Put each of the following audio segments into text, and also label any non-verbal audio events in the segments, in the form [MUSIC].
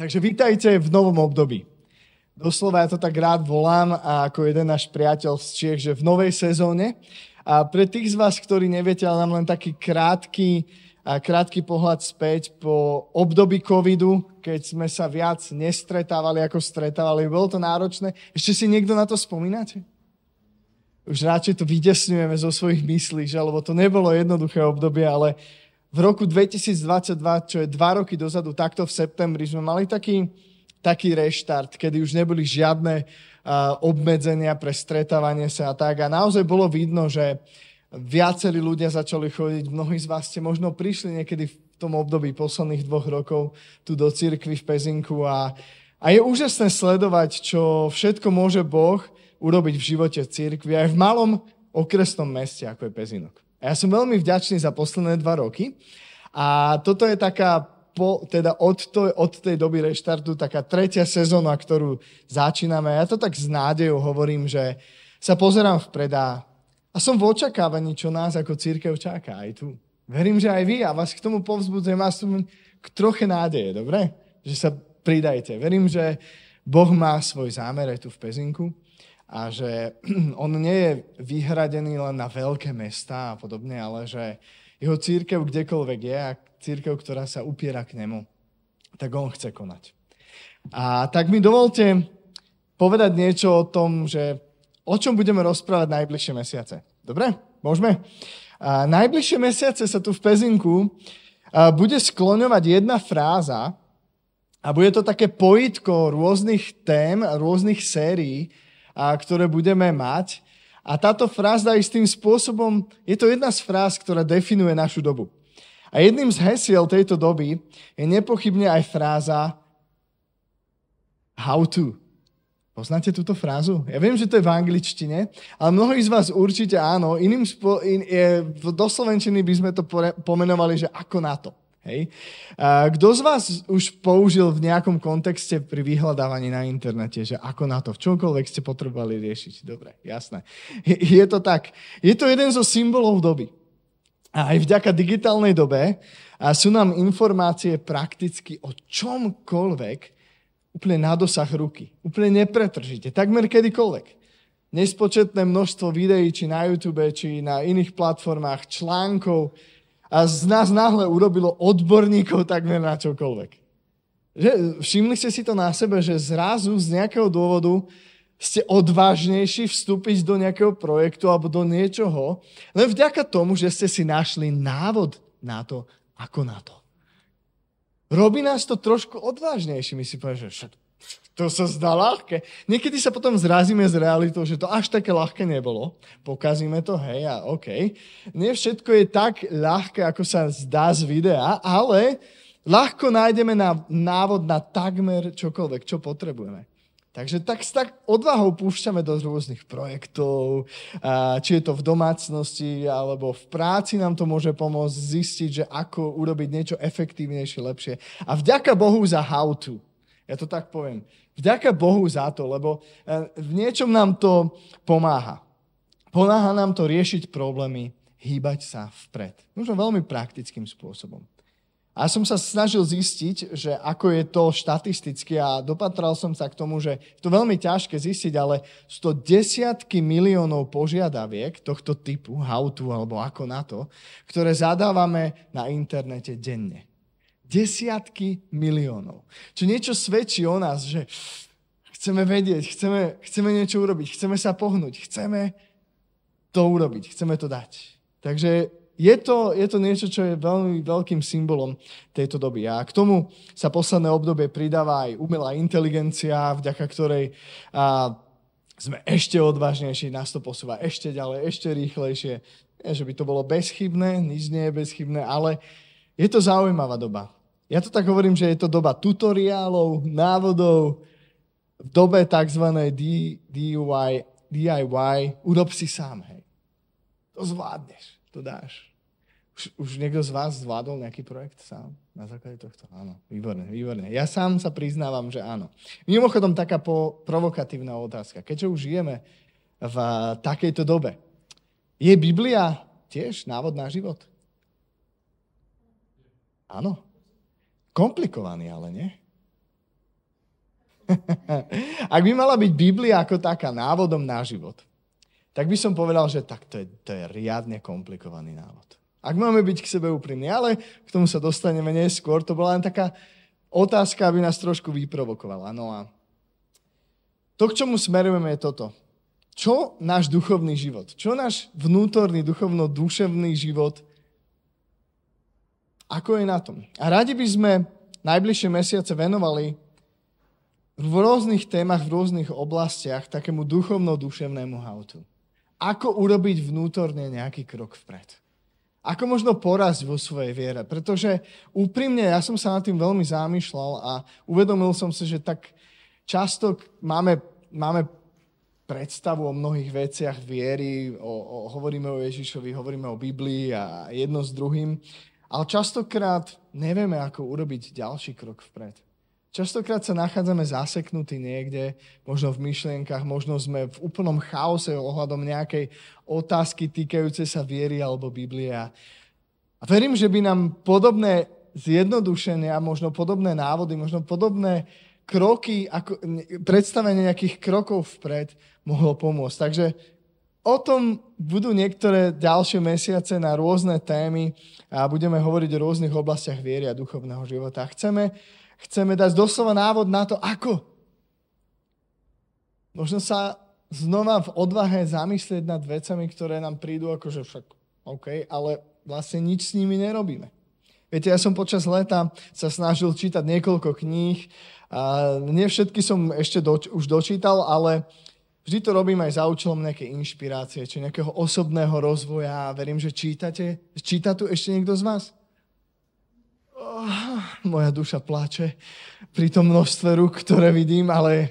Takže vítajte v novom období. Doslova ja to tak rád volám a ako jeden náš priateľ z Čiech, že v novej sezóne. A pre tých z vás, ktorí neviete, ale mám len taký krátky, krátky pohľad späť po období covidu, keď sme sa viac nestretávali, ako stretávali. Bolo to náročné. Ešte si niekto na to spomínate? Už radšej to vydesňujeme zo svojich myslí, že? lebo to nebolo jednoduché obdobie, ale v roku 2022, čo je dva roky dozadu, takto v septembri, sme mali taký, taký reštart, kedy už neboli žiadne obmedzenia pre stretávanie sa a tak. A naozaj bolo vidno, že viacerí ľudia začali chodiť. Mnohí z vás ste možno prišli niekedy v tom období posledných dvoch rokov tu do cirkvi v Pezinku a, a je úžasné sledovať, čo všetko môže Boh urobiť v živote cirkvi aj v malom okresnom meste, ako je Pezinok. A ja som veľmi vďačný za posledné dva roky. A toto je taká po, teda od, to, od tej doby reštartu taká tretia sezóna, ktorú začíname. Ja to tak s nádejou hovorím, že sa pozerám vpred a, a som v očakávaní, čo nás ako církev čaká aj tu. Verím, že aj vy a vás k tomu povzbudzujem aspoň k troche nádeje, dobre? Že sa pridajte. Verím, že Boh má svoj zámer aj tu v Pezinku a že [CLEARS THROAT] on nie je vyhradený len na veľké mesta a podobne, ale že jeho církev kdekoľvek je a církev, ktorá sa upiera k nemu, tak on chce konať. A tak mi dovolte povedať niečo o tom, že o čom budeme rozprávať najbližšie mesiace. Dobre? Môžeme? A najbližšie mesiace sa tu v Pezinku bude skloňovať jedna fráza a bude to také pojitko rôznych tém, rôznych sérií, a ktoré budeme mať. A táto fráza je s tým spôsobom, je to jedna z fráz, ktorá definuje našu dobu. A jedným z hesiel tejto doby je nepochybne aj fráza how to. Poznáte túto frázu? Ja viem, že to je v angličtine, ale mnohí z vás určite áno. Iným spo, in, je, do slovenčiny by sme to pomenovali, že ako na to. Hej. A kto z vás už použil v nejakom kontexte pri vyhľadávaní na internete, že ako na to, v čomkoľvek ste potrebovali riešiť? Dobre, jasné. Je, je to tak. Je to jeden zo symbolov doby. A aj vďaka digitálnej dobe a sú nám informácie prakticky o čomkoľvek úplne na dosah ruky. Úplne nepretržite, takmer kedykoľvek. Nespočetné množstvo videí, či na YouTube, či na iných platformách, článkov, a z nás náhle urobilo odborníkov takmer na čokoľvek. Že, všimli ste si to na sebe, že zrazu z nejakého dôvodu ste odvážnejší vstúpiť do nejakého projektu alebo do niečoho, len vďaka tomu, že ste si našli návod na to, ako na to. Robí nás to trošku My si povieš, že však to sa zdá ľahké. Niekedy sa potom zrazíme s realitou, že to až také ľahké nebolo. Pokazíme to, hej, a OK. Nie všetko je tak ľahké, ako sa zdá z videa, ale ľahko nájdeme na návod na takmer čokoľvek, čo potrebujeme. Takže tak s tak odvahou púšťame do rôznych projektov, či je to v domácnosti alebo v práci nám to môže pomôcť zistiť, že ako urobiť niečo efektívnejšie, lepšie. A vďaka Bohu za how to. Ja to tak poviem. Vďaka Bohu za to, lebo e, v niečom nám to pomáha. Pomáha nám to riešiť problémy, hýbať sa vpred. Možno veľmi praktickým spôsobom. A som sa snažil zistiť, že ako je to štatisticky a dopatral som sa k tomu, že je to veľmi ťažké zistiť, ale sú to desiatky miliónov požiadaviek tohto typu, how to alebo ako na to, ktoré zadávame na internete denne. Desiatky miliónov. Čo niečo svedčí o nás, že chceme vedieť, chceme, chceme niečo urobiť, chceme sa pohnúť, chceme to urobiť, chceme to dať. Takže je to, je to niečo, čo je veľmi veľkým symbolom tejto doby. A k tomu sa posledné obdobie pridáva aj umelá inteligencia, vďaka ktorej a, sme ešte odvážnejší, nás to posúva ešte ďalej, ešte rýchlejšie. Nie, že by to bolo bezchybné, nič nie je bezchybné, ale je to zaujímavá doba. Ja to tak hovorím, že je to doba tutoriálov, návodov, v dobe tzv. DIY, DIY urob si sám, hej. To zvládneš, to dáš. Už, už niekto z vás zvládol nejaký projekt sám? Na základe tohto? Áno, výborné, výborné. Ja sám sa priznávam, že áno. Mimochodom, taká po, provokatívna otázka. Keďže už žijeme v eh, takejto dobe, je Biblia tiež návod na život? Áno. Komplikovaný, ale nie? [LAUGHS] Ak by mala byť Biblia ako taká návodom na život, tak by som povedal, že tak to je, to je riadne komplikovaný návod. Ak máme byť k sebe úprimní, ale k tomu sa dostaneme neskôr, to bola len taká otázka, aby nás trošku vyprovokovala. No a to, k čomu smerujeme, je toto. Čo náš duchovný život, čo náš vnútorný duchovno-duševný život ako je na tom. A radi by sme najbližšie mesiace venovali v rôznych témach, v rôznych oblastiach takému duchovno-duševnému hautu. Ako urobiť vnútorne nejaký krok vpred. Ako možno porazť vo svojej viere. Pretože úprimne ja som sa nad tým veľmi zamýšľal a uvedomil som si, že tak často máme, máme predstavu o mnohých veciach viery, o, o, hovoríme o Ježišovi, hovoríme o Biblii a jedno s druhým. Ale častokrát nevieme, ako urobiť ďalší krok vpred. Častokrát sa nachádzame zaseknutí niekde, možno v myšlienkach, možno sme v úplnom chaose ohľadom nejakej otázky týkajúce sa viery alebo Biblia. A verím, že by nám podobné zjednodušenia, možno podobné návody, možno podobné kroky, ako, predstavenie nejakých krokov vpred mohlo pomôcť. Takže O tom budú niektoré ďalšie mesiace na rôzne témy a budeme hovoriť o rôznych oblastiach viery a duchovného života. Chceme, chceme dať doslova návod na to, ako. Možno sa znova v odvahe zamyslieť nad vecami, ktoré nám prídu akože však OK, ale vlastne nič s nimi nerobíme. Viete, ja som počas leta sa snažil čítať niekoľko kníh. A nie všetky som ešte do, už dočítal, ale Vždy to robím aj za účelom nejakej inšpirácie, či nejakého osobného rozvoja. Verím, že čítate. Číta tu ešte niekto z vás? Oh, moja duša pláče pri tom množstve rúk, ktoré vidím, ale e,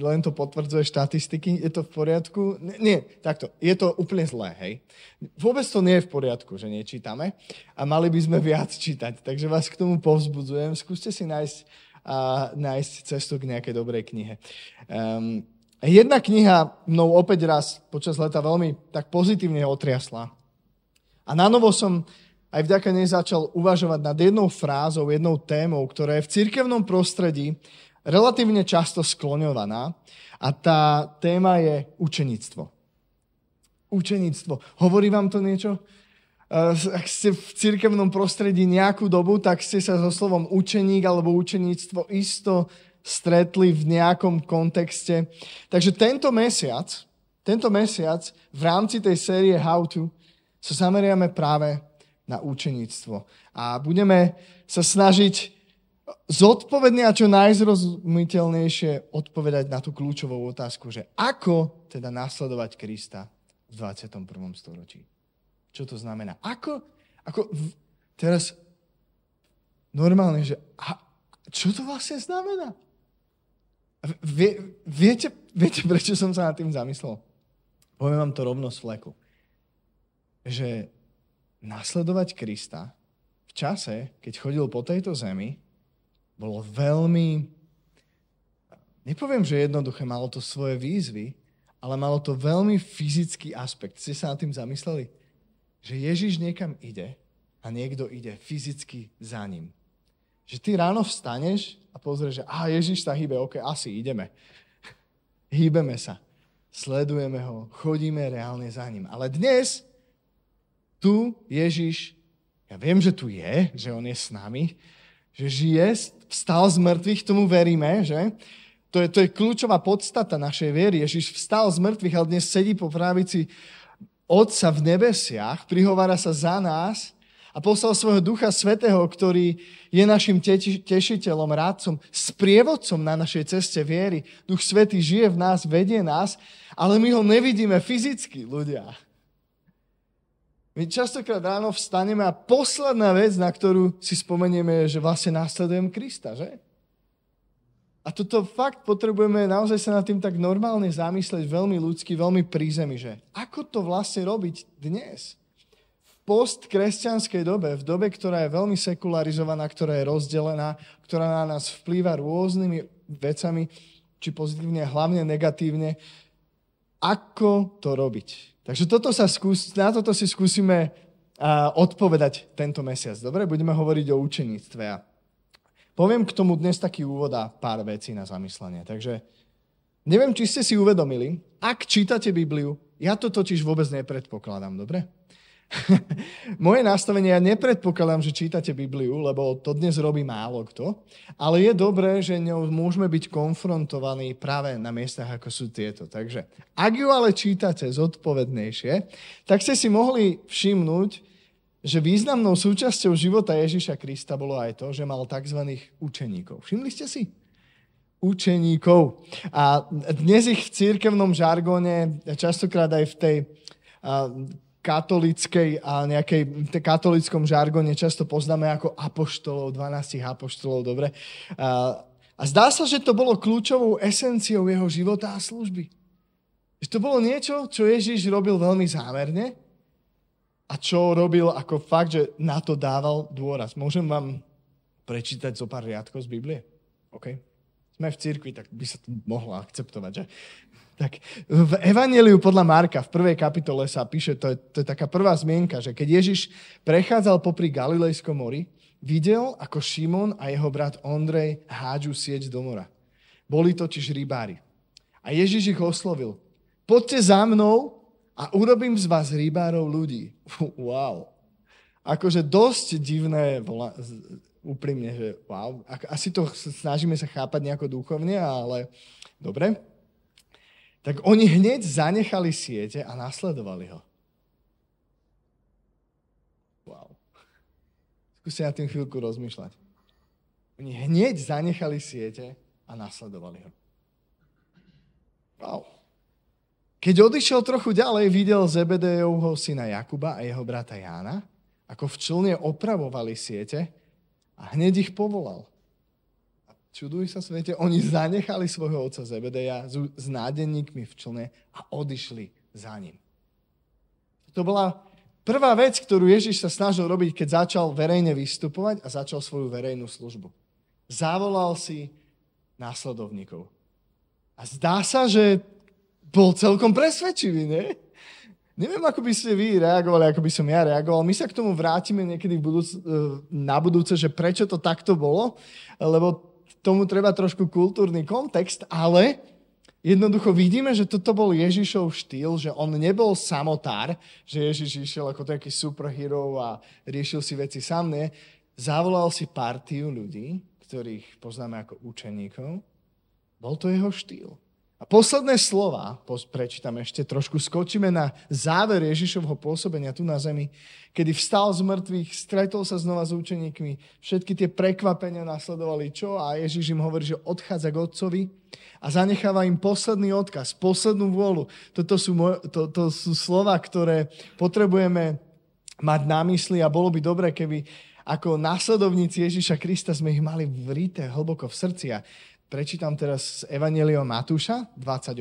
len to potvrdzuje štatistiky. Je to v poriadku? N- nie, takto. Je to úplne zlé, hej. Vôbec to nie je v poriadku, že nečítame a mali by sme viac čítať. Takže vás k tomu povzbudzujem. Skúste si nájsť, a, nájsť cestu k nejakej dobrej knihe. Um, Jedna kniha mnou opäť raz počas leta veľmi tak pozitívne otriasla. A na novo som aj vďaka nej začal uvažovať nad jednou frázou, jednou témou, ktorá je v cirkevnom prostredí relatívne často skloňovaná a tá téma je učenictvo. Učenictvo. Hovorí vám to niečo? Eh, ak ste v cirkevnom prostredí nejakú dobu, tak ste sa so slovom učeník alebo učeníctvo isto stretli v nejakom kontexte. Takže tento mesiac, tento mesiac v rámci tej série How to sa zameriame práve na učeníctvo. A budeme sa snažiť zodpovedne a čo najzrozumiteľnejšie odpovedať na tú kľúčovú otázku, že ako teda nasledovať Krista v 21. storočí. Čo to znamená? Ako? Ako v, teraz normálne, že a, čo to vlastne znamená? Vie, viete, viete, prečo som sa nad tým zamyslel? Poviem vám to rovno z fleku. Že nasledovať Krista v čase, keď chodil po tejto zemi, bolo veľmi... Nepoviem, že jednoduché, malo to svoje výzvy, ale malo to veľmi fyzický aspekt. Ste sa nad tým zamysleli? Že Ježiš niekam ide a niekto ide fyzicky za ním. Že ty ráno vstaneš a pozrieš, že a Ježiš sa hýbe, ok, asi ideme. [LAUGHS] Hýbeme sa, sledujeme ho, chodíme reálne za ním. Ale dnes tu Ježiš, ja viem, že tu je, že on je s nami, že žije, vstal z mŕtvych, tomu veríme, že? To je, to je kľúčová podstata našej viery. Ježiš vstal z mŕtvych, ale dnes sedí po pravici Otca v nebesiach, prihovára sa za nás a poslal svojho Ducha Svetého, ktorý je našim tešiteľom, rádcom, sprievodcom na našej ceste viery. Duch Svetý žije v nás, vedie nás, ale my ho nevidíme fyzicky, ľudia. My častokrát ráno vstaneme a posledná vec, na ktorú si spomenieme, je, že vlastne následujem Krista, že? A toto fakt potrebujeme naozaj sa nad tým tak normálne zamyslieť, veľmi ľudský, veľmi prízemí, že ako to vlastne robiť dnes? postkresťanskej dobe, v dobe, ktorá je veľmi sekularizovaná, ktorá je rozdelená, ktorá na nás vplýva rôznymi vecami, či pozitívne, hlavne negatívne, ako to robiť. Takže toto sa skús, na toto si skúsime a, odpovedať tento mesiac. Dobre, budeme hovoriť o učeníctve. A poviem k tomu dnes taký úvod a pár vecí na zamyslenie. Takže neviem, či ste si uvedomili, ak čítate Bibliu, ja to totiž vôbec nepredpokladám, dobre? [LAUGHS] Moje nastavenie, ja nepredpokladám, že čítate Bibliu, lebo to dnes robí málo kto, ale je dobré, že ňou môžeme byť konfrontovaní práve na miestach, ako sú tieto. Takže ak ju ale čítate zodpovednejšie, tak ste si mohli všimnúť, že významnou súčasťou života Ježiša Krista bolo aj to, že mal tzv. učeníkov. Všimli ste si? Učeníkov. A dnes ich v církevnom žargóne, častokrát aj v tej katolickej a nejakej te katolickom žargone často poznáme ako apoštolov, 12 apoštolov, dobre. A, a zdá sa, že to bolo kľúčovou esenciou jeho života a služby. Že to bolo niečo, čo Ježiš robil veľmi zámerne a čo robil ako fakt, že na to dával dôraz. Môžem vám prečítať zo pár riadkov z Biblie? OK? Sme v cirkvi, tak by sa to mohlo akceptovať, že? Tak v Evangeliu podľa Marka v prvej kapitole sa píše, to je, to je taká prvá zmienka, že keď Ježiš prechádzal popri Galilejskom mori, videl, ako Šimon a jeho brat Ondrej hádžu sieť do mora. Boli totiž rybári. A Ježiš ich oslovil. Poďte za mnou a urobím z vás rybárov ľudí. [LAUGHS] Wow. Akože dosť divné volá, úprimne, že wow. Asi to snažíme sa chápať nejako duchovne, ale dobre tak oni hneď zanechali siete a nasledovali ho. Wow. Skúste na tým chvíľku rozmýšľať. Oni hneď zanechali siete a nasledovali ho. Wow. Keď odišiel trochu ďalej, videl Zebedejovho syna Jakuba a jeho brata Jána, ako v člne opravovali siete a hneď ich povolal – Čuduj sa svete, oni zanechali svojho otca Zebedeja s nádenníkmi v člne a odišli za ním. To bola prvá vec, ktorú Ježiš sa snažil robiť, keď začal verejne vystupovať a začal svoju verejnú službu. Zavolal si následovníkov. A zdá sa, že bol celkom presvedčivý, ne? Neviem, ako by ste vy reagovali, ako by som ja reagoval. My sa k tomu vrátime niekedy v eh, na budúce, že prečo to takto bolo, lebo tomu treba trošku kultúrny kontext, ale jednoducho vidíme, že toto bol Ježišov štýl, že on nebol samotár, že Ježiš išiel ako taký superhero a riešil si veci sám, nie. Zavolal si partiu ľudí, ktorých poznáme ako učeníkov. Bol to jeho štýl. A posledné slova, prečítam ešte trošku, skočíme na záver Ježišovho pôsobenia tu na zemi, kedy vstal z mŕtvych, stretol sa znova s učeníkmi, všetky tie prekvapenia nasledovali čo a Ježiš im hovorí, že odchádza k otcovi a zanecháva im posledný odkaz, poslednú vôľu. Toto sú, moj, to, to sú slova, ktoré potrebujeme mať na mysli a bolo by dobré, keby ako následovníci Ježiša Krista sme ich mali vrité hlboko v srdci. A Prečítam teraz z Evangelia Matúša 28.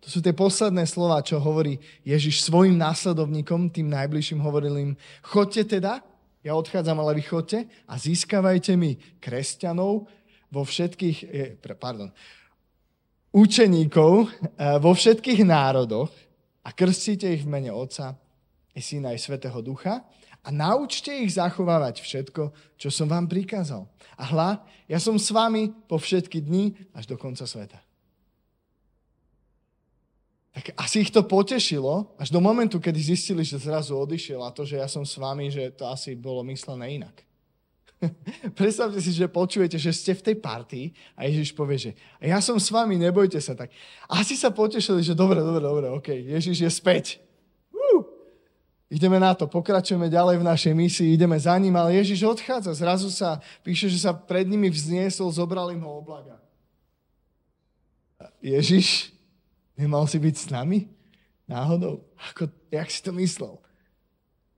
To sú tie posledné slova, čo hovorí Ježiš svojim následovníkom, tým najbližším hovoril im, chodte teda, ja odchádzam, ale vy chodte a získavajte mi kresťanov vo všetkých, pardon, učeníkov eh, vo všetkých národoch a krstíte ich v mene Otca i Syna i Svetého Ducha a naučte ich zachovávať všetko, čo som vám prikázal. A hľa, ja som s vami po všetky dni až do konca sveta. Tak asi ich to potešilo, až do momentu, kedy zistili, že zrazu odišiel a to, že ja som s vami, že to asi bolo myslené inak. [LAUGHS] Predstavte si, že počujete, že ste v tej partii a Ježiš povie, že ja som s vami, nebojte sa tak. Asi sa potešili, že dobre, dobre, dobre, ok, Ježiš je späť. Ideme na to, pokračujeme ďalej v našej misii, ideme za ním, ale Ježiš odchádza. Zrazu sa píše, že sa pred nimi vzniesol, zobral im ho oblaka. Ježiš, nemal si byť s nami? Náhodou? Ako, jak si to myslel?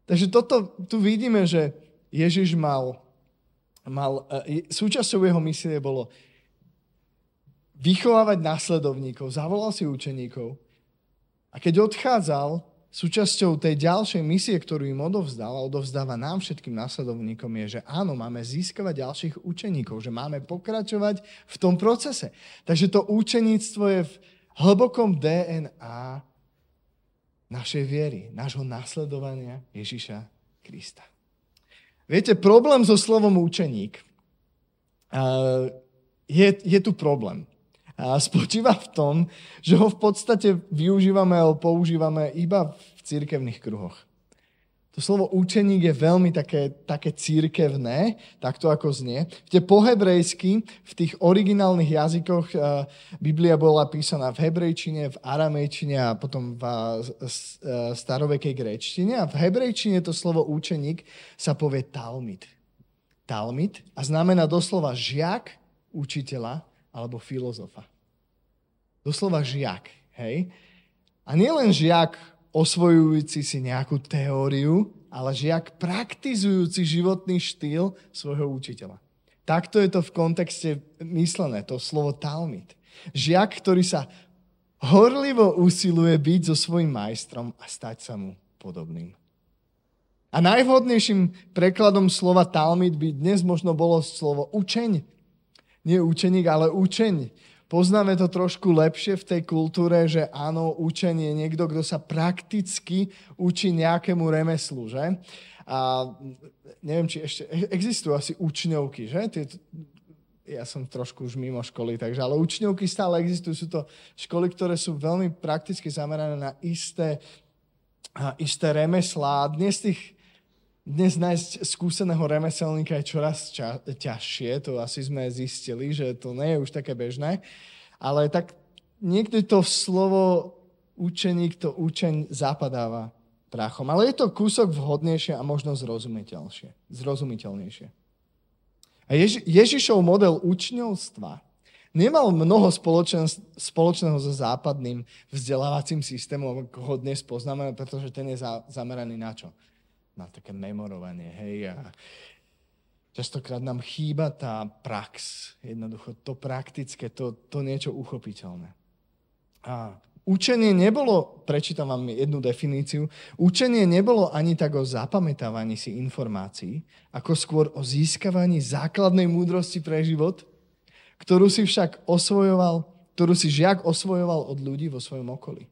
Takže toto tu vidíme, že Ježiš mal, mal e, súčasťou jeho misie bolo vychovávať následovníkov, zavolal si učeníkov a keď odchádzal, súčasťou tej ďalšej misie, ktorú im odovzdal a odovzdáva nám všetkým následovníkom je, že áno, máme získavať ďalších učeníkov, že máme pokračovať v tom procese. Takže to učeníctvo je v hlbokom DNA našej viery, nášho nasledovania Ježiša Krista. Viete, problém so slovom učeník eh, je, je tu problém spočíva v tom, že ho v podstate využívame alebo používame iba v církevných kruhoch. To slovo učeník je veľmi také, také církevné, takto ako znie. V po hebrejsky, v tých originálnych jazykoch e, Biblia bola písaná v hebrejčine, v aramejčine a potom v e, e, starovekej gréčtine. A v hebrejčine to slovo učeník sa povie talmit. Talmit a znamená doslova žiak učiteľa alebo filozofa. Doslova žiak, hej? A nielen žiak osvojujúci si nejakú teóriu, ale žiak praktizujúci životný štýl svojho učiteľa. Takto je to v kontexte myslené, to slovo Talmud. Žiak, ktorý sa horlivo usiluje byť so svojím majstrom a stať sa mu podobným. A najvhodnejším prekladom slova Talmud by dnes možno bolo slovo učeň, nie učeník, ale učeň. Poznáme to trošku lepšie v tej kultúre, že áno, učeň je niekto, kto sa prakticky učí nejakému remeslu, že? A neviem, či ešte, e, existujú asi učňovky, že? Tie, ja som trošku už mimo školy, takže, ale učňovky stále existujú. Sú to školy, ktoré sú veľmi prakticky zamerané na isté, isté remeslá. Dnes tých dnes nájsť skúseného remeselníka je čoraz ča- ťažšie, to asi sme zistili, že to nie je už také bežné, ale tak niekde to slovo učeník, to učeň zapadáva prachom. Ale je to kúsok vhodnejšie a možno zrozumiteľnejšie. zrozumiteľnejšie. A Ježi- Ježišov model učňovstva nemal mnoho spoločen- spoločného so západným vzdelávacím systémom, ako ho dnes poznáme, pretože ten je za- zameraný na čo? na také memorovanie, hej, a častokrát nám chýba tá prax, jednoducho to praktické, to, to niečo uchopiteľné. A Učenie nebolo, prečítam vám jednu definíciu, učenie nebolo ani tak o zapamätávaní si informácií, ako skôr o získavaní základnej múdrosti pre život, ktorú si však osvojoval, ktorú si žiak osvojoval od ľudí vo svojom okolí.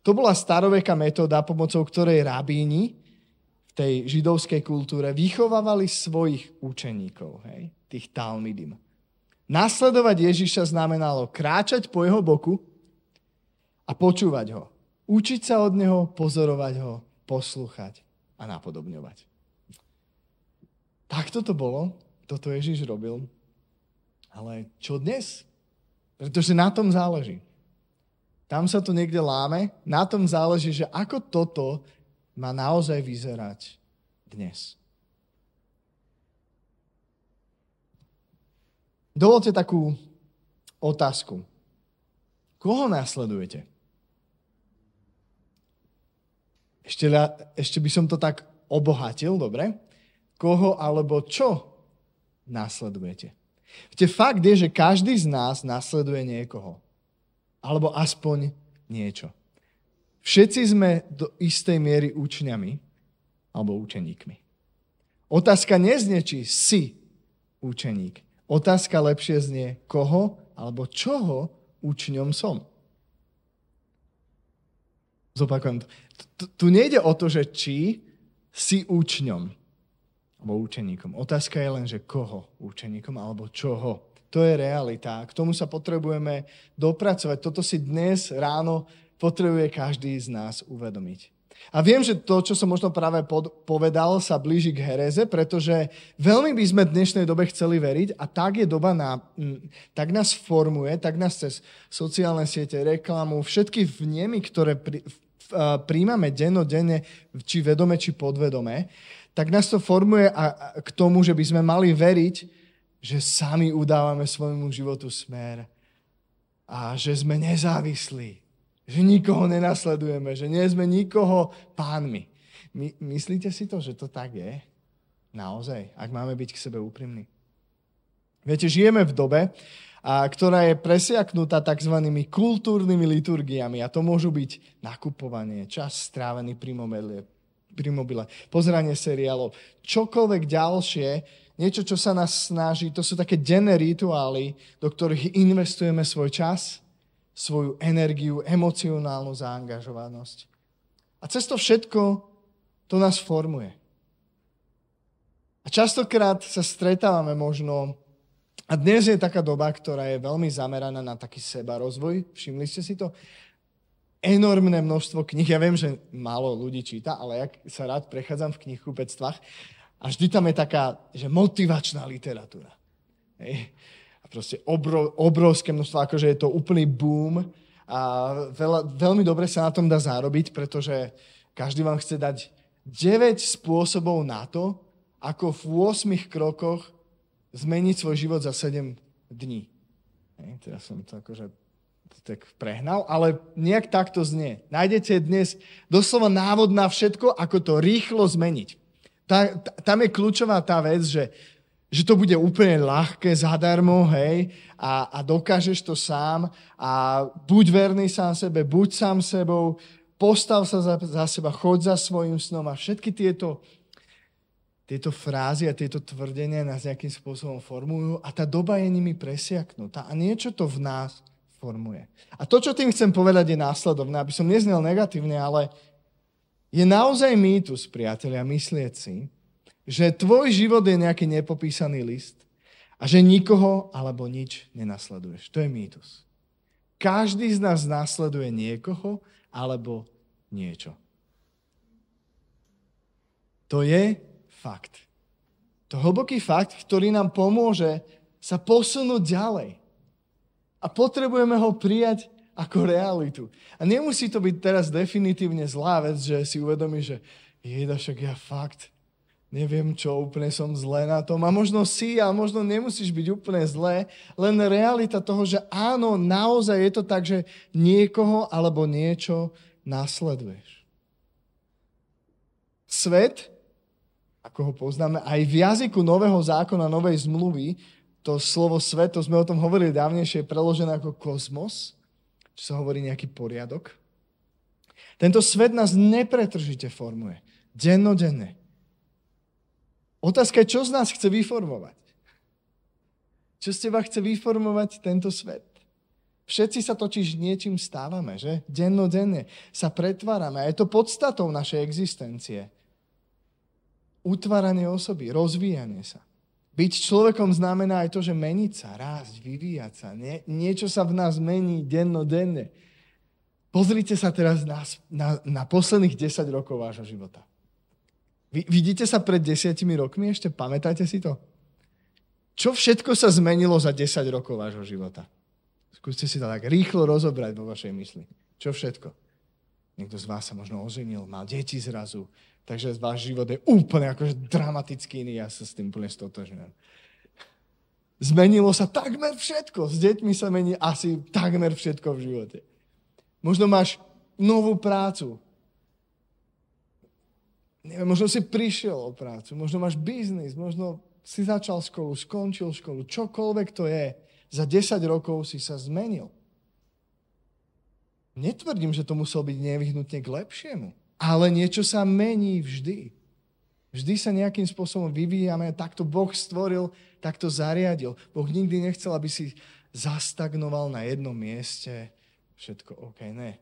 To bola staroveká metóda, pomocou ktorej rabíni tej židovskej kultúre vychovávali svojich učeníkov, hej, tých Talmidim. Nasledovať Ježiša znamenalo kráčať po jeho boku a počúvať ho. Učiť sa od neho, pozorovať ho, poslúchať a napodobňovať. Takto to bolo, toto Ježiš robil. Ale čo dnes? Pretože na tom záleží. Tam sa to niekde láme, na tom záleží, že ako toto má naozaj vyzerať dnes. Dovolte takú otázku. Koho následujete? Ešte, ešte by som to tak obohatil, dobre? Koho alebo čo následujete? Viete, fakt je, že každý z nás následuje niekoho. Alebo aspoň niečo. Všetci sme do istej miery učňami alebo učeníkmi. Otázka neznie, či si učeník. Otázka lepšie znie, koho alebo čoho učňom som. Zopakujem to. Tu nejde o to, že či si učňom alebo učeníkom. Otázka je len, že koho učeníkom alebo čoho. To je realita. K tomu sa potrebujeme dopracovať. Toto si dnes ráno potrebuje každý z nás uvedomiť. A viem, že to, čo som možno práve povedal, sa blíži k hereze, pretože veľmi by sme v dnešnej dobe chceli veriť a tak je doba, na, tak nás formuje, tak nás cez sociálne siete, reklamu, všetky vnemy, ktoré pri, príjmame dennodenne, či vedome, či podvedome, tak nás to formuje a, a k tomu, že by sme mali veriť, že sami udávame svojmu životu smer a že sme nezávislí že nikoho nenasledujeme, že nie sme nikoho pánmi. My, myslíte si to, že to tak je? Naozaj, ak máme byť k sebe úprimní. Viete, žijeme v dobe, a ktorá je presiaknutá tzv. kultúrnymi liturgiami a to môžu byť nakupovanie, čas strávený pri mobile, pri mobile pozeranie seriálov, čokoľvek ďalšie, niečo, čo sa nás snaží, to sú také denné rituály, do ktorých investujeme svoj čas, svoju energiu, emocionálnu zaangažovanosť. A cez to všetko to nás formuje. A častokrát sa stretávame možno, a dnes je taká doba, ktorá je veľmi zameraná na taký seba rozvoj, všimli ste si to? Enormné množstvo knih, ja viem, že málo ľudí číta, ale ja sa rád prechádzam v knihkupectvách a vždy tam je taká, že motivačná literatúra. Hej proste obrov, obrovské množstvo, akože je to úplný boom a veľa, veľmi dobre sa na tom dá zarobiť, pretože každý vám chce dať 9 spôsobov na to, ako v 8 krokoch zmeniť svoj život za 7 dní. Hej, teraz som to akože tak prehnal, ale nejak takto znie. Nájdete dnes doslova návod na všetko, ako to rýchlo zmeniť. Tá, tam je kľúčová tá vec, že že to bude úplne ľahké, zadarmo, hej, a, a dokážeš to sám a buď verný sám sebe, buď sám sebou, postav sa za, za seba, chod za svojim snom a všetky tieto, tieto frázy a tieto tvrdenia nás nejakým spôsobom formujú a tá doba je nimi presiaknutá a niečo to v nás formuje. A to, čo tým chcem povedať, je následovné, aby som neznel negatívne, ale je naozaj mýtus, priatelia, myslieť si, že tvoj život je nejaký nepopísaný list a že nikoho alebo nič nenasleduješ. To je mýtus. Každý z nás nasleduje niekoho alebo niečo. To je fakt. To hlboký fakt, ktorý nám pomôže sa posunúť ďalej. A potrebujeme ho prijať ako realitu. A nemusí to byť teraz definitívne zlá vec, že si uvedomíš, že jeda, však ja fakt neviem čo, úplne som zle na tom. A možno si, a možno nemusíš byť úplne zle, len realita toho, že áno, naozaj je to tak, že niekoho alebo niečo nasleduješ. Svet, ako ho poznáme, aj v jazyku Nového zákona, Novej zmluvy, to slovo svet, to sme o tom hovorili dávnejšie, je preložené ako kozmos, čo sa hovorí nejaký poriadok. Tento svet nás nepretržite formuje. Dennodenne. Otázka je, čo z nás chce vyformovať. Čo z teba chce vyformovať tento svet? Všetci sa totiž niečím stávame, že? Dennodenne sa pretvárame. A je to podstatou našej existencie. Utváranie osoby, rozvíjanie sa. Byť človekom znamená aj to, že meniť sa, rásť, vyvíjať sa. Nie, niečo sa v nás mení dennodenne. Pozrite sa teraz na, na, na posledných 10 rokov vášho života. Vy, vidíte sa pred desiatimi rokmi ešte? Pamätáte si to? Čo všetko sa zmenilo za 10 rokov vášho života? Skúste si to tak rýchlo rozobrať vo vašej mysli. Čo všetko? Niekto z vás sa možno oženil, mal deti zrazu, takže váš život je úplne akože dramatický iný, ja sa s tým úplne stotožňujem. Zmenilo sa takmer všetko. S deťmi sa mení asi takmer všetko v živote. Možno máš novú prácu, Neviem, možno si prišiel o prácu, možno máš biznis, možno si začal školu, skončil školu, čokoľvek to je, za 10 rokov si sa zmenil. Netvrdím, že to muselo byť nevyhnutne k lepšiemu, ale niečo sa mení vždy. Vždy sa nejakým spôsobom vyvíjame, takto Boh stvoril, tak to zariadil. Boh nikdy nechcel, aby si zastagnoval na jednom mieste. Všetko OK, ne.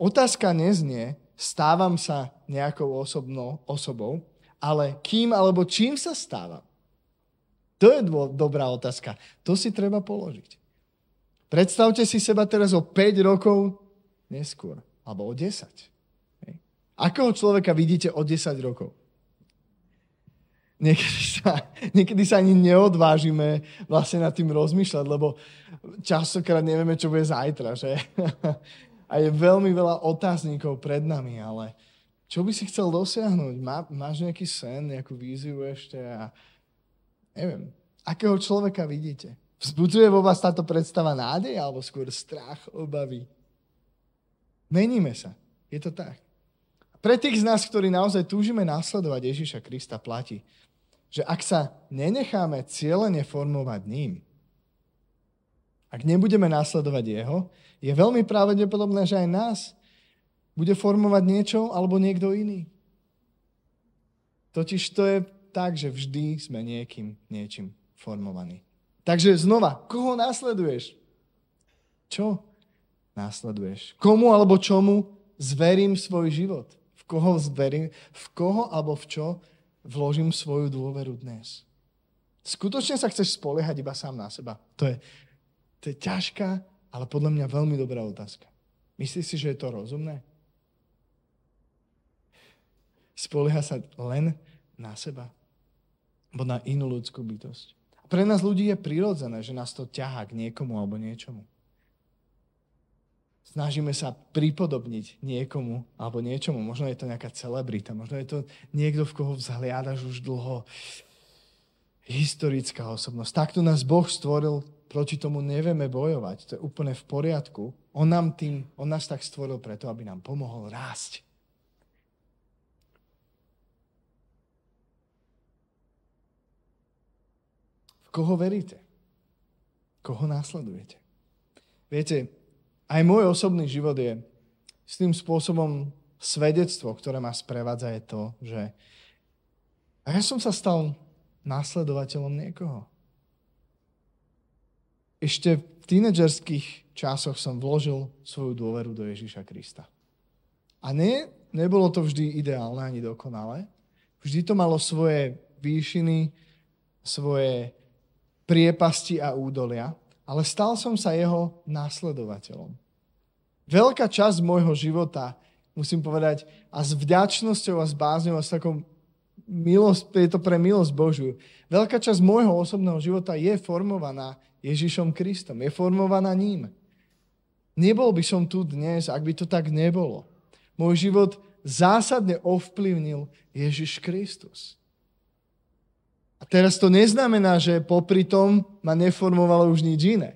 Otázka neznie, stávam sa nejakou osobnou osobou, ale kým alebo čím sa stávam? To je dô, dobrá otázka. To si treba položiť. Predstavte si seba teraz o 5 rokov neskôr, alebo o 10. Akého človeka vidíte o 10 rokov? Niekedy sa, niekedy sa ani neodvážime vlastne nad tým rozmýšľať, lebo časokrát nevieme, čo bude zajtra, že? a je veľmi veľa otáznikov pred nami, ale čo by si chcel dosiahnuť? Má, máš nejaký sen, nejakú víziu ešte a neviem, akého človeka vidíte? Vzbudzuje vo vás táto predstava nádej alebo skôr strach, obavy? Meníme sa. Je to tak. Pre tých z nás, ktorí naozaj túžime následovať Ježiša Krista, platí, že ak sa nenecháme cieľene formovať ním, ak nebudeme následovať jeho, je veľmi pravdepodobné, že aj nás bude formovať niečo alebo niekto iný. Totiž to je tak, že vždy sme niekým, niečím formovaní. Takže znova, koho následuješ? Čo následuješ? Komu alebo čomu zverím svoj život? V koho zverím, v koho alebo v čo vložím svoju dôveru dnes? Skutočne sa chceš spoliehať iba sám na seba. To je to je ťažká, ale podľa mňa veľmi dobrá otázka. Myslíš si, že je to rozumné? Spolieha sa len na seba, Bo na inú ľudskú bytosť. pre nás ľudí je prirodzené, že nás to ťahá k niekomu alebo niečomu. Snažíme sa pripodobniť niekomu alebo niečomu. Možno je to nejaká celebrita, možno je to niekto, v koho vzhliadaš už dlho. Historická osobnosť. Takto nás Boh stvoril proti tomu nevieme bojovať. To je úplne v poriadku. On, nám tým, on nás tak stvoril preto, aby nám pomohol rásť. V koho veríte? Koho následujete? Viete, aj môj osobný život je s tým spôsobom svedectvo, ktoré ma sprevádza, je to, že a ja som sa stal následovateľom niekoho ešte v tínedžerských časoch som vložil svoju dôveru do Ježíša Krista. A nie, nebolo to vždy ideálne ani dokonalé. Vždy to malo svoje výšiny, svoje priepasti a údolia, ale stal som sa jeho následovateľom. Veľká časť môjho života, musím povedať, a s vďačnosťou a s bázňou a s takou milosť, je to pre milosť Božiu. Veľká časť môjho osobného života je formovaná Ježišom Kristom, je formovaná ním. Nebol by som tu dnes, ak by to tak nebolo. Môj život zásadne ovplyvnil Ježiš Kristus. A teraz to neznamená, že popri tom ma neformovalo už nič iné.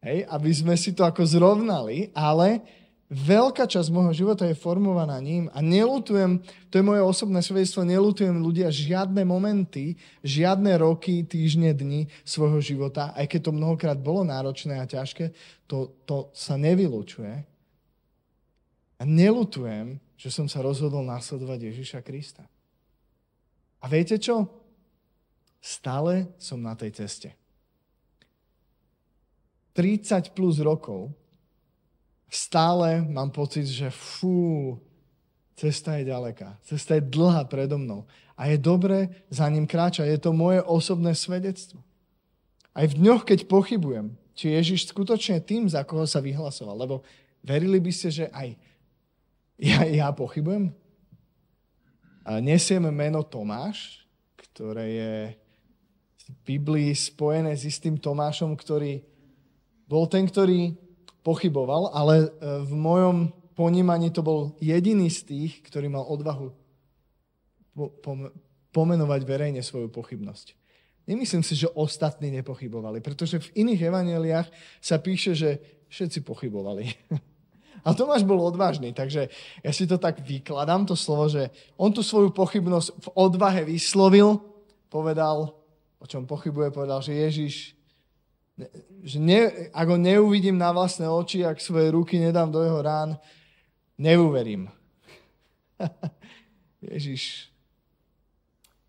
Hej, aby sme si to ako zrovnali, ale veľká časť môjho života je formovaná ním a nelutujem, to je moje osobné svedectvo, nelutujem ľudia žiadne momenty, žiadne roky, týždne, dni svojho života, aj keď to mnohokrát bolo náročné a ťažké, to, to sa nevylučuje. A nelutujem, že som sa rozhodol následovať Ježiša Krista. A viete čo? Stále som na tej ceste. 30 plus rokov stále mám pocit, že fú, cesta je ďaleká, cesta je dlhá predo mnou. A je dobre za ním kráča. Je to moje osobné svedectvo. Aj v dňoch, keď pochybujem, či Ježiš skutočne tým, za koho sa vyhlasoval. Lebo verili by ste, že aj ja, ja pochybujem. A nesiem meno Tomáš, ktoré je v Biblii spojené s istým Tomášom, ktorý bol ten, ktorý pochyboval, ale e, v mojom ponímaní to bol jediný z tých, ktorý mal odvahu pomenovať verejne svoju pochybnosť. Nemyslím si, že ostatní nepochybovali, pretože v iných evaneliách sa píše, že všetci pochybovali. [LAUGHS] A Tomáš bol odvážny, takže ja si to tak vykladám, to slovo, že on tú svoju pochybnosť v odvahe vyslovil, povedal, o čom pochybuje, povedal, že Ježiš že ne, ak ho neuvidím na vlastné oči, ak svoje ruky nedám do jeho rán, neuverím. [LAUGHS] Ježiš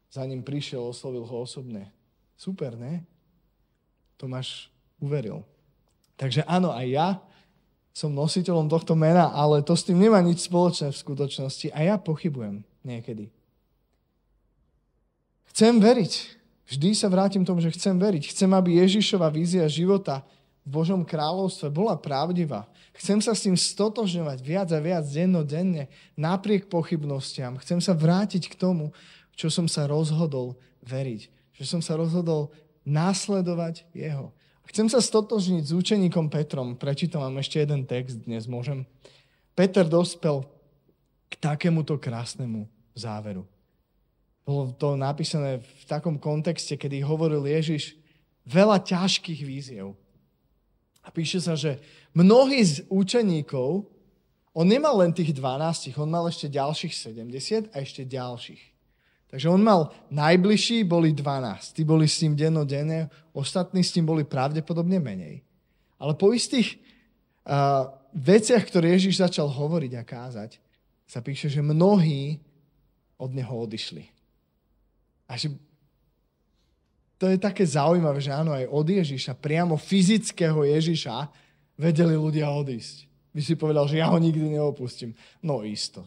za ním prišiel, oslovil ho osobne. Super, ne? Tomáš uveril. Takže áno, aj ja som nositeľom tohto mena, ale to s tým nemá nič spoločné v skutočnosti a ja pochybujem niekedy. Chcem veriť, Vždy sa vrátim tomu, že chcem veriť. Chcem, aby Ježišova vízia života v Božom kráľovstve bola pravdivá. Chcem sa s tým stotožňovať viac a viac dennodenne, napriek pochybnostiam. Chcem sa vrátiť k tomu, čo som sa rozhodol veriť. Že som sa rozhodol následovať Jeho. Chcem sa stotožniť s učeníkom Petrom. Prečítam vám ešte jeden text dnes, môžem. Peter dospel k takémuto krásnemu záveru. Bolo to napísané v takom kontexte, kedy hovoril Ježiš veľa ťažkých víziev. A píše sa, že mnohí z učeníkov, on nemal len tých 12, on mal ešte ďalších 70 a ešte ďalších. Takže on mal najbližší, boli 12. Tí boli s ním dennodenne, ostatní s ním boli pravdepodobne menej. Ale po istých uh, veciach, ktoré Ježiš začal hovoriť a kázať, sa píše, že mnohí od neho odišli. A že to je také zaujímavé, že áno, aj od Ježiša, priamo fyzického Ježiša, vedeli ľudia odísť. By si povedal, že ja ho nikdy neopustím. No isto.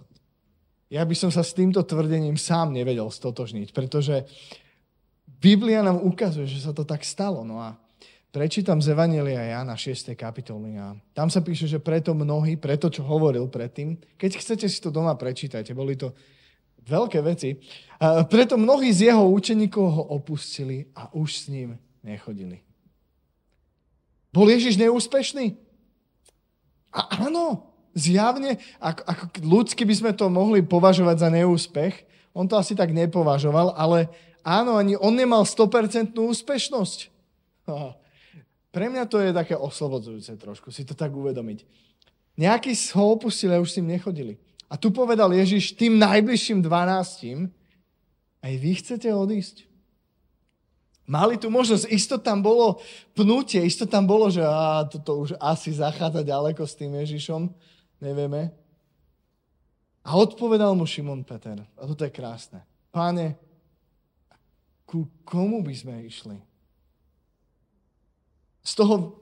Ja by som sa s týmto tvrdením sám nevedel stotožniť, pretože Biblia nám ukazuje, že sa to tak stalo. No a prečítam z Evanielia Jana 6. kapitoly a tam sa píše, že preto mnohí, preto čo hovoril predtým, keď chcete si to doma prečítajte, boli to Veľké veci. A preto mnohí z jeho učeníkov ho opustili a už s ním nechodili. Bol Ježiš neúspešný? A áno, zjavne, ako, ako ľudsky by sme to mohli považovať za neúspech, on to asi tak nepovažoval, ale áno, ani on nemal 100% úspešnosť. Pre mňa to je také oslobodzujúce trošku, si to tak uvedomiť. Nejakí ho opustili a už s ním nechodili. A tu povedal Ježiš tým najbližším dvanáctim, aj vy chcete odísť. Mali tu možnosť, isto tam bolo pnutie, isto tam bolo, že á, toto už asi zachádza ďaleko s tým Ježišom, nevieme. A odpovedal mu Šimon Peter, a toto je krásne. Páne, ku komu by sme išli? Z toho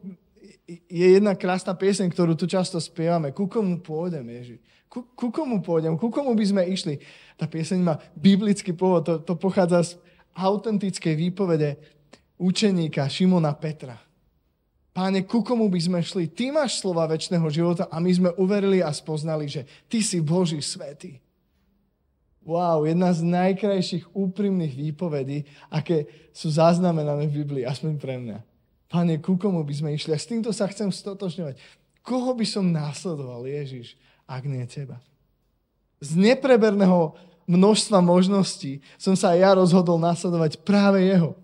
je jedna krásna pieseň, ktorú tu často spievame. Ku komu pôjdem, Ježiš? ku, ku komu pôjdem, ku komu by sme išli. Tá pieseň má biblický pôvod, to, to pochádza z autentickej výpovede učeníka Šimona Petra. Páne, ku komu by sme šli? Ty máš slova väčšného života a my sme uverili a spoznali, že Ty si Boží svetý. Wow, jedna z najkrajších úprimných výpovedí, aké sú zaznamenané v Biblii, aspoň pre mňa. Pane, ku komu by sme išli? A s týmto sa chcem stotožňovať. Koho by som následoval, Ježiš? ak nie teba. Z nepreberného množstva možností som sa aj ja rozhodol nasledovať práve jeho.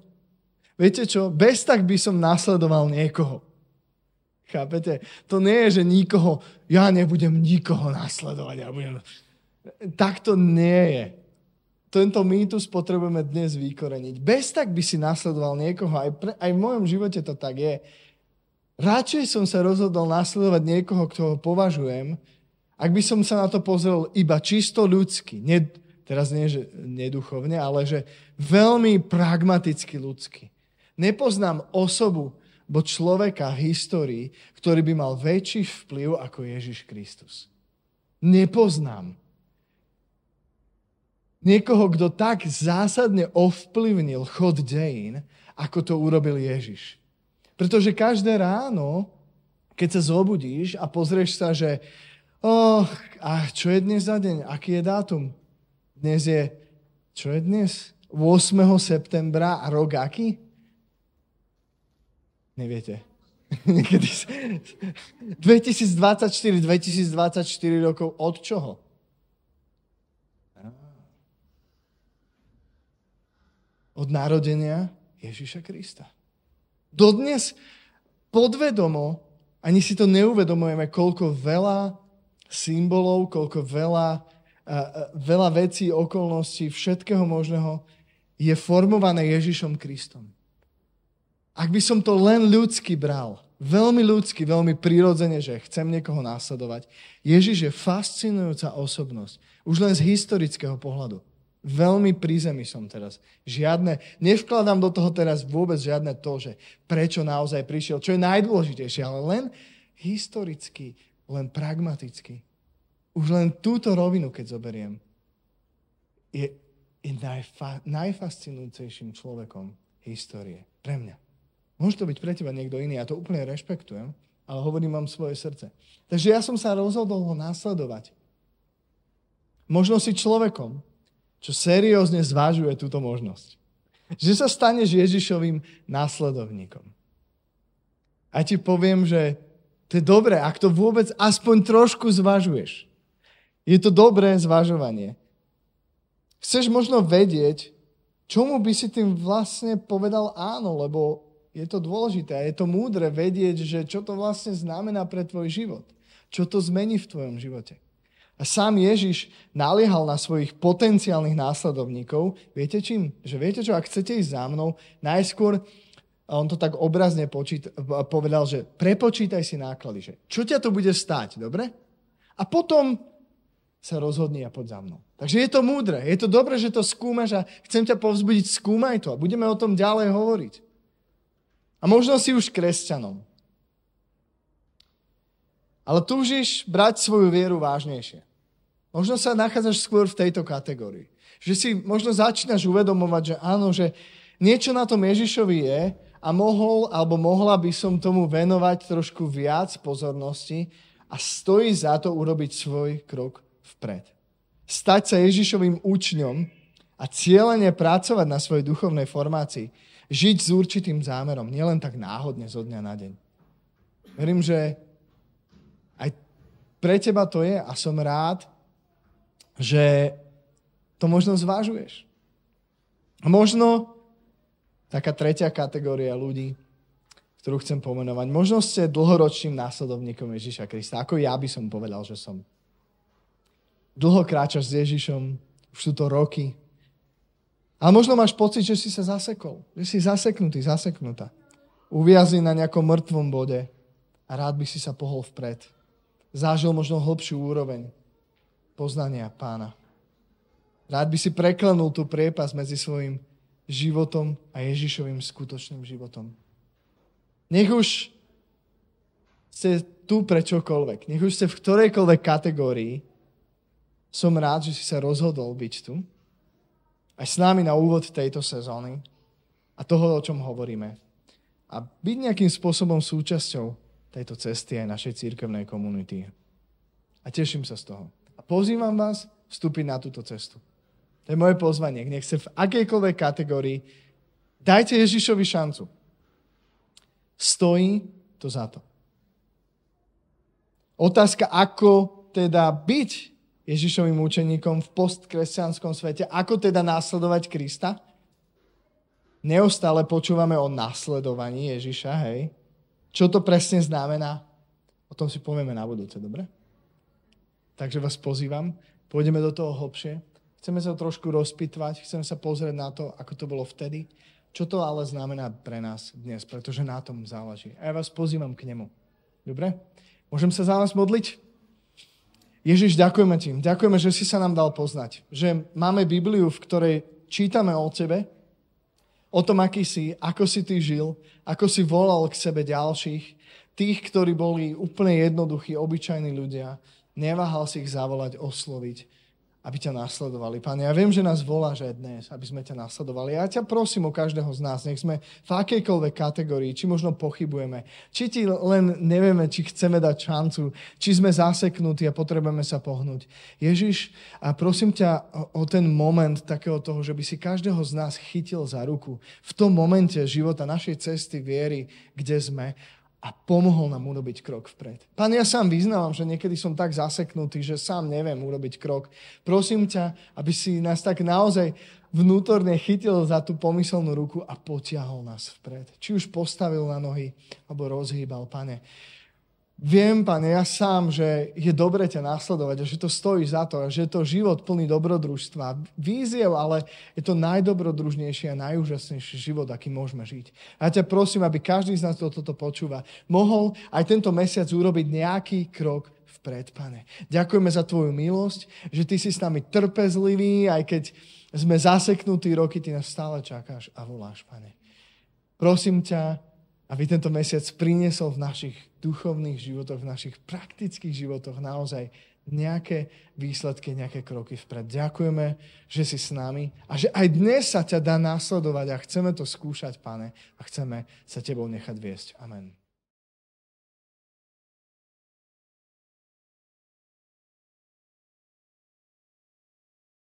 Viete čo? Bez tak by som nasledoval niekoho. Chápete? To nie je, že nikoho, ja nebudem nikoho nasledovať. Ja budem... Tak to nie je. Tento mýtus potrebujeme dnes vykoreniť. Bez tak by si nasledoval niekoho. Aj, pre, aj v mojom živote to tak je. Radšej som sa rozhodol nasledovať niekoho, kto ho považujem, ak by som sa na to pozrel iba čisto ľudsky, ne, teraz nie, že neduchovne, ale že veľmi pragmaticky ľudsky. Nepoznám osobu, bo človeka v histórii, ktorý by mal väčší vplyv ako Ježiš Kristus. Nepoznám. Niekoho, kto tak zásadne ovplyvnil chod dejín, ako to urobil Ježiš. Pretože každé ráno, keď sa zobudíš a pozrieš sa, že Och, a čo je dnes za deň? Aký je dátum? Dnes je, čo je dnes? 8. septembra a rok aký? Neviete. 2024, [LAUGHS] 2024 rokov od čoho? Od narodenia Ježíša Krista. Dodnes podvedomo, ani si to neuvedomujeme, koľko veľa symbolov, koľko veľa, veľa vecí, okolností, všetkého možného je formované Ježišom Kristom. Ak by som to len ľudsky bral, veľmi ľudsky, veľmi prirodzene, že chcem niekoho následovať, Ježiš je fascinujúca osobnosť. Už len z historického pohľadu. Veľmi prízemí som teraz. Žiadne, nevkladám do toho teraz vôbec žiadne to, že prečo naozaj prišiel, čo je najdôležitejšie, ale len historicky, len pragmaticky. Už len túto rovinu, keď zoberiem, je, je najfa, najfascinujúcejším človekom histórie. Pre mňa. Môže to byť pre teba niekto iný, ja to úplne rešpektujem, ale hovorím vám svoje srdce. Takže ja som sa rozhodol ho následovať. Možno si človekom, čo seriózne zvážuje túto možnosť. Že sa staneš Ježišovým následovníkom. A ti poviem, že to je dobré, ak to vôbec aspoň trošku zvažuješ. Je to dobré zvažovanie. Chceš možno vedieť, čomu by si tým vlastne povedal áno, lebo je to dôležité a je to múdre vedieť, že čo to vlastne znamená pre tvoj život. Čo to zmení v tvojom živote. A sám Ježiš naliehal na svojich potenciálnych následovníkov, viete čím? Že viete čo, ak chcete ísť za mnou, najskôr a on to tak obrazne počít, povedal, že prepočítaj si náklady, že čo ťa to bude stáť, dobre? A potom sa rozhodni a poď za mnou. Takže je to múdre, je to dobré, že to skúmaš a chcem ťa povzbudiť, skúmaj to a budeme o tom ďalej hovoriť. A možno si už kresťanom. Ale túžiš brať svoju vieru vážnejšie. Možno sa nachádzaš skôr v tejto kategórii. Že si možno začínaš uvedomovať, že áno, že niečo na tom Ježišovi je, a mohol alebo mohla by som tomu venovať trošku viac pozornosti a stojí za to urobiť svoj krok vpred. Stať sa Ježišovým účňom a cieľene pracovať na svojej duchovnej formácii. Žiť s určitým zámerom, nielen tak náhodne zo dňa na deň. Verím, že aj pre teba to je a som rád, že to možno zvážuješ. A možno taká tretia kategória ľudí, ktorú chcem pomenovať. Možno ste dlhoročným následovníkom Ježiša Krista, ako ja by som povedal, že som. Dlho kráčaš s Ježišom, už sú to roky. A možno máš pocit, že si sa zasekol, že si zaseknutý, zaseknutá. Uviazí na nejakom mŕtvom bode a rád by si sa pohol vpred. Zážil možno hlbšiu úroveň poznania pána. Rád by si preklenul tú priepas medzi svojim životom a Ježišovým skutočným životom. Nech už ste tu pre čokoľvek, nech už ste v ktorejkoľvek kategórii, som rád, že si sa rozhodol byť tu. Aj s nami na úvod tejto sezóny a toho, o čom hovoríme. A byť nejakým spôsobom súčasťou tejto cesty aj našej církevnej komunity. A teším sa z toho. A pozývam vás vstúpiť na túto cestu. To je moje pozvanie. Nech sa v akejkoľvek kategórii dajte Ježišovi šancu. Stojí to za to. Otázka, ako teda byť Ježišovým učeníkom v postkresťanskom svete, ako teda následovať Krista. Neustále počúvame o následovaní Ježiša, hej. Čo to presne znamená? O tom si povieme na budúce, dobre? Takže vás pozývam, pôjdeme do toho hlbšie. Chceme sa trošku rozpitvať, chceme sa pozrieť na to, ako to bolo vtedy, čo to ale znamená pre nás dnes, pretože na tom záleží. A ja vás pozývam k nemu. Dobre? Môžem sa za vás modliť? Ježiš, ďakujeme ti. Ďakujeme, že si sa nám dal poznať. Že máme Bibliu, v ktorej čítame o tebe, o tom, aký si, ako si ty žil, ako si volal k sebe ďalších, tých, ktorí boli úplne jednoduchí, obyčajní ľudia. Neváhal si ich zavolať, osloviť aby ťa následovali. Pane, ja viem, že nás voláš aj dnes, aby sme ťa následovali. Ja ťa prosím o každého z nás, nech sme v akejkoľvek kategórii, či možno pochybujeme, či ti len nevieme, či chceme dať šancu, či sme zaseknutí a potrebujeme sa pohnúť. Ježiš, a prosím ťa o ten moment takého toho, že by si každého z nás chytil za ruku v tom momente života, našej cesty viery, kde sme a pomohol nám urobiť krok vpred. Pán, ja sám vyznávam, že niekedy som tak zaseknutý, že sám neviem urobiť krok. Prosím ťa, aby si nás tak naozaj vnútorne chytil za tú pomyselnú ruku a potiahol nás vpred. Či už postavil na nohy, alebo rozhýbal, pane. Viem, pane, ja sám, že je dobre ťa následovať a že to stojí za to a že je to život plný dobrodružstva, víziev, ale je to najdobrodružnejší a najúžasnejší život, aký môžeme žiť. A ja ťa prosím, aby každý z nás, toto počúva, mohol aj tento mesiac urobiť nejaký krok pred, pane. Ďakujeme za tvoju milosť, že ty si s nami trpezlivý, aj keď sme zaseknutí roky, ty nás stále čakáš a voláš, pane. Prosím ťa, aby tento mesiac priniesol v našich duchovných životoch, v našich praktických životoch naozaj nejaké výsledky, nejaké kroky vpred. Ďakujeme, že si s nami a že aj dnes sa ťa dá následovať a chceme to skúšať, pane, a chceme sa tebou nechať viesť. Amen.